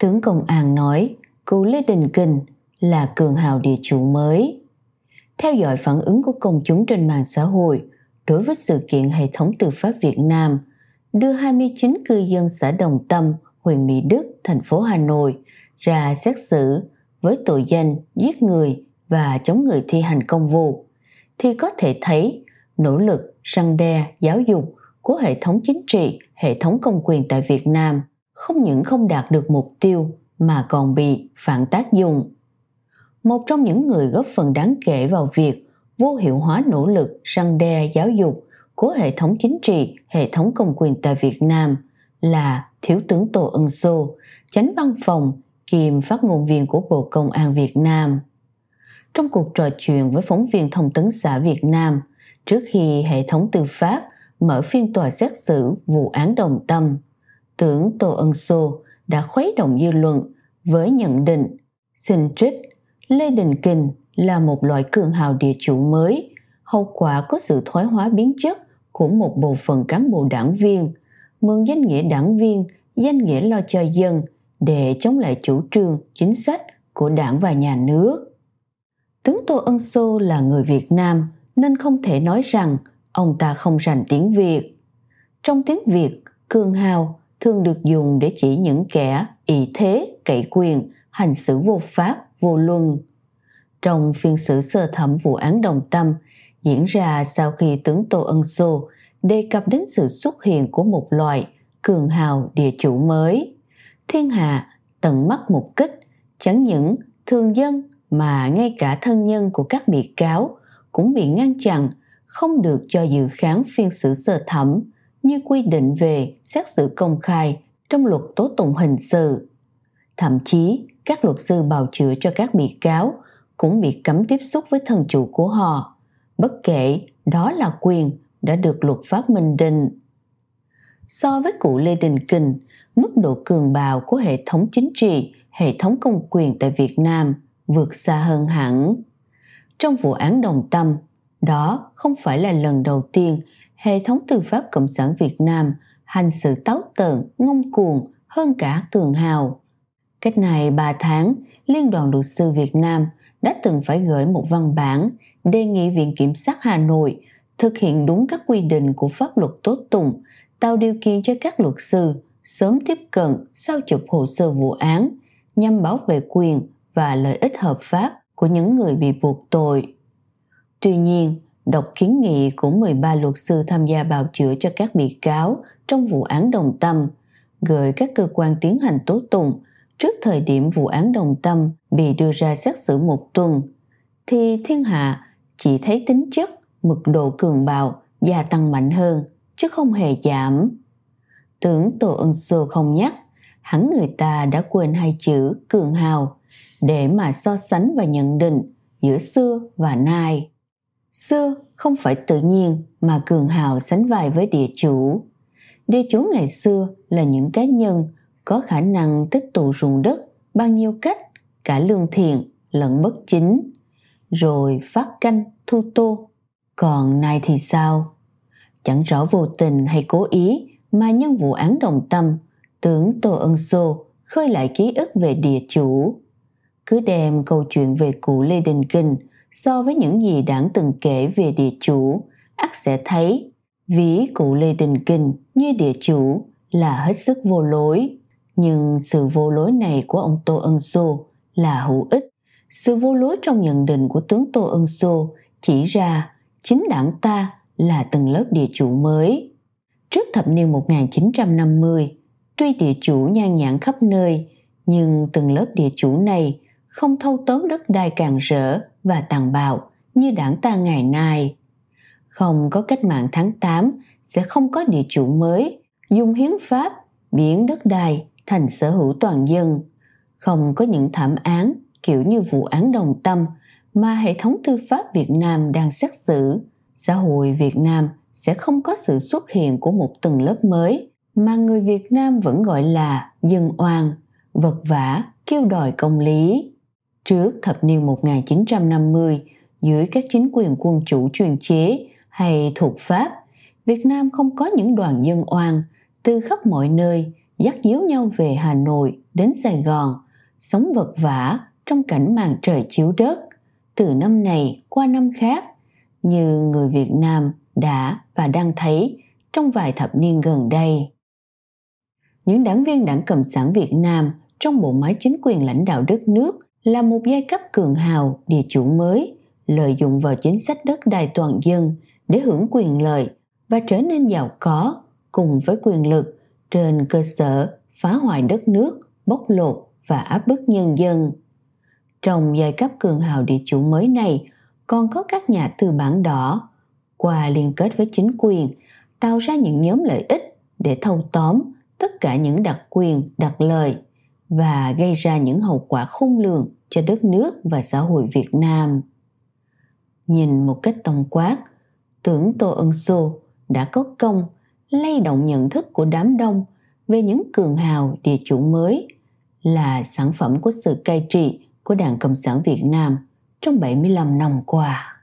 Tướng Công an nói Cú Lê Đình Kình là cường hào địa chủ mới. Theo dõi phản ứng của công chúng trên mạng xã hội đối với sự kiện hệ thống tư pháp Việt Nam đưa 29 cư dân xã Đồng Tâm, huyện Mỹ Đức, thành phố Hà Nội ra xét xử với tội danh giết người và chống người thi hành công vụ thì có thể thấy nỗ lực răng đe giáo dục của hệ thống chính trị, hệ thống công quyền tại Việt Nam không những không đạt được mục tiêu mà còn bị phản tác dụng. Một trong những người góp phần đáng kể vào việc vô hiệu hóa nỗ lực răng đe giáo dục của hệ thống chính trị, hệ thống công quyền tại Việt Nam là Thiếu tướng Tô Ân Sô, chánh văn phòng kiêm phát ngôn viên của Bộ Công an Việt Nam. Trong cuộc trò chuyện với phóng viên thông tấn xã Việt Nam, trước khi hệ thống tư pháp mở phiên tòa xét xử vụ án đồng tâm, Tưởng Tô Ân Sô đã khuấy động dư luận với nhận định xin trích Lê Đình Kình là một loại cường hào địa chủ mới, hậu quả có sự thoái hóa biến chất của một bộ phận cán bộ đảng viên, mượn danh nghĩa đảng viên, danh nghĩa lo cho dân để chống lại chủ trương, chính sách của đảng và nhà nước. Tướng Tô Ân Sô là người Việt Nam nên không thể nói rằng ông ta không rành tiếng Việt. Trong tiếng Việt, cường hào thường được dùng để chỉ những kẻ ỷ thế, cậy quyền, hành xử vô pháp, vô luân. Trong phiên xử sơ thẩm vụ án đồng tâm diễn ra sau khi tướng Tô Ân Sô đề cập đến sự xuất hiện của một loại cường hào địa chủ mới. Thiên hạ tận mắt mục kích, chẳng những thường dân mà ngay cả thân nhân của các bị cáo cũng bị ngăn chặn, không được cho dự kháng phiên xử sơ thẩm như quy định về xét xử công khai trong luật tố tụng hình sự. Thậm chí, các luật sư bào chữa cho các bị cáo cũng bị cấm tiếp xúc với thân chủ của họ, bất kể đó là quyền đã được luật pháp minh định. So với cụ Lê Đình Kình, mức độ cường bạo của hệ thống chính trị, hệ thống công quyền tại Việt Nam vượt xa hơn hẳn. Trong vụ án Đồng Tâm, đó không phải là lần đầu tiên hệ thống tư pháp cộng sản Việt Nam hành sự táo tợn, ngông cuồng hơn cả tường hào. Cách này 3 tháng, Liên đoàn luật sư Việt Nam đã từng phải gửi một văn bản đề nghị Viện Kiểm sát Hà Nội thực hiện đúng các quy định của pháp luật tố tụng, tạo điều kiện cho các luật sư sớm tiếp cận sao chụp hồ sơ vụ án nhằm bảo vệ quyền và lợi ích hợp pháp của những người bị buộc tội. Tuy nhiên, đọc kiến nghị của 13 luật sư tham gia bào chữa cho các bị cáo trong vụ án đồng tâm, gửi các cơ quan tiến hành tố tụng trước thời điểm vụ án đồng tâm bị đưa ra xét xử một tuần, thì thiên hạ chỉ thấy tính chất, mực độ cường bạo gia tăng mạnh hơn, chứ không hề giảm. Tưởng Tô Ân Sô không nhắc, hẳn người ta đã quên hai chữ cường hào để mà so sánh và nhận định giữa xưa và nay xưa không phải tự nhiên mà cường hào sánh vai với địa chủ địa chủ ngày xưa là những cá nhân có khả năng tích tụ ruộng đất bằng nhiều cách cả lương thiện lẫn bất chính rồi phát canh thu tô còn nay thì sao chẳng rõ vô tình hay cố ý mà nhân vụ án đồng tâm tướng tô ân sô khơi lại ký ức về địa chủ cứ đem câu chuyện về cụ lê đình Kinh so với những gì đảng từng kể về địa chủ, ác sẽ thấy ví cụ Lê Đình Kình như địa chủ là hết sức vô lối. Nhưng sự vô lối này của ông Tô Ân Sô là hữu ích. Sự vô lối trong nhận định của tướng Tô Ân Sô chỉ ra chính đảng ta là tầng lớp địa chủ mới. Trước thập niên 1950, tuy địa chủ nhan nhản khắp nơi, nhưng tầng lớp địa chủ này không thâu tóm đất đai càng rỡ và tàn bạo như đảng ta ngày nay. Không có cách mạng tháng 8 sẽ không có địa chủ mới, dùng hiến pháp, biến đất đai thành sở hữu toàn dân. Không có những thảm án kiểu như vụ án đồng tâm mà hệ thống tư pháp Việt Nam đang xét xử. Xã hội Việt Nam sẽ không có sự xuất hiện của một tầng lớp mới mà người Việt Nam vẫn gọi là dân oan, vật vả, kêu đòi công lý. Trước thập niên 1950, dưới các chính quyền quân chủ chuyên chế hay thuộc Pháp, Việt Nam không có những đoàn dân oan từ khắp mọi nơi dắt díu nhau về Hà Nội đến Sài Gòn, sống vật vả trong cảnh màn trời chiếu đất từ năm này qua năm khác như người Việt Nam đã và đang thấy trong vài thập niên gần đây. Những đảng viên đảng Cộng sản Việt Nam trong bộ máy chính quyền lãnh đạo đất nước là một giai cấp cường hào địa chủ mới lợi dụng vào chính sách đất đai toàn dân để hưởng quyền lợi và trở nên giàu có cùng với quyền lực trên cơ sở phá hoại đất nước bóc lột và áp bức nhân dân trong giai cấp cường hào địa chủ mới này còn có các nhà tư bản đỏ qua liên kết với chính quyền tạo ra những nhóm lợi ích để thâu tóm tất cả những đặc quyền đặc lợi và gây ra những hậu quả khôn lường cho đất nước và xã hội Việt Nam. Nhìn một cách tổng quát, tưởng Tô Ân Sô đã có công lay động nhận thức của đám đông về những cường hào địa chủ mới là sản phẩm của sự cai trị của Đảng Cộng sản Việt Nam trong 75 năm qua.